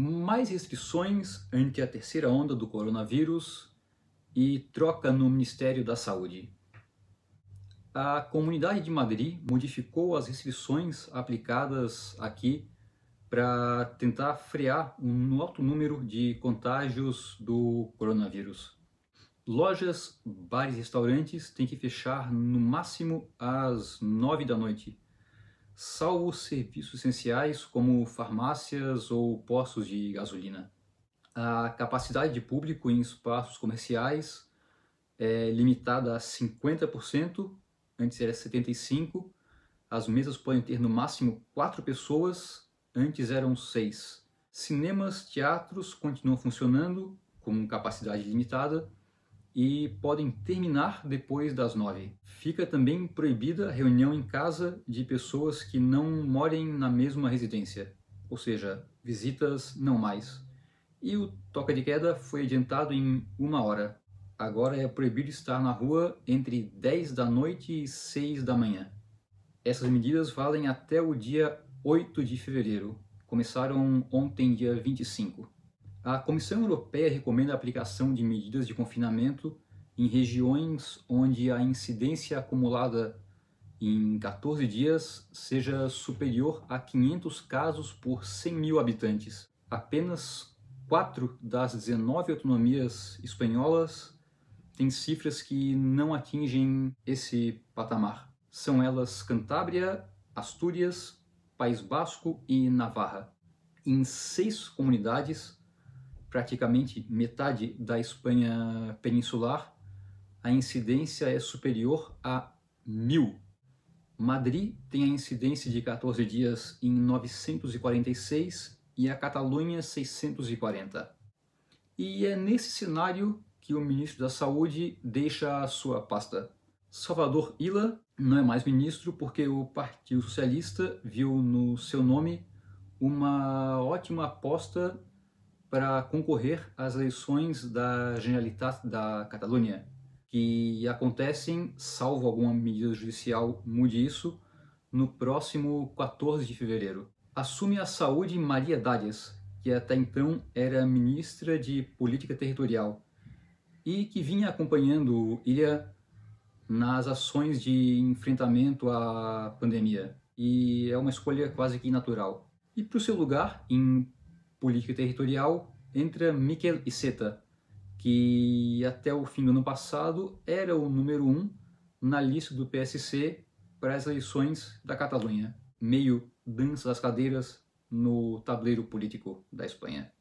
mais restrições ante a terceira onda do coronavírus e troca no Ministério da Saúde. A Comunidade de Madrid modificou as restrições aplicadas aqui para tentar frear um alto número de contágios do coronavírus. Lojas, bares e restaurantes têm que fechar no máximo às nove da noite salvo serviços essenciais como farmácias ou postos de gasolina. A capacidade de público em espaços comerciais é limitada a 50%, antes era 75%. As mesas podem ter no máximo 4 pessoas, antes eram 6. Cinemas, teatros continuam funcionando com capacidade limitada, e podem terminar depois das nove. Fica também proibida reunião em casa de pessoas que não morem na mesma residência, ou seja, visitas não mais. E o toca de queda foi adiantado em uma hora. Agora é proibido estar na rua entre 10 da noite e 6 da manhã. Essas medidas valem até o dia 8 de fevereiro. Começaram ontem, dia 25. A Comissão Europeia recomenda a aplicação de medidas de confinamento em regiões onde a incidência acumulada em 14 dias seja superior a 500 casos por 100 mil habitantes. Apenas 4 das 19 autonomias espanholas têm cifras que não atingem esse patamar. São elas Cantábria, Astúrias, País Basco e Navarra. Em seis comunidades, praticamente metade da Espanha peninsular, a incidência é superior a mil. Madrid tem a incidência de 14 dias em 946 e a Catalunha 640. E é nesse cenário que o ministro da Saúde deixa a sua pasta. Salvador Illa não é mais ministro porque o Partido Socialista viu no seu nome uma ótima aposta para concorrer às eleições da Generalitat da Catalunha, que acontecem, salvo alguma medida judicial mude isso, no próximo 14 de fevereiro. Assume a saúde Maria Dalles, que até então era ministra de Política Territorial e que vinha acompanhando Ilha nas ações de enfrentamento à pandemia. E é uma escolha quase que natural. E para o seu lugar, em político e territorial entra Miquel Iceta, que até o fim do ano passado era o número um na lista do PSC para as eleições da Catalunha. Meio dança das cadeiras no tabuleiro político da Espanha.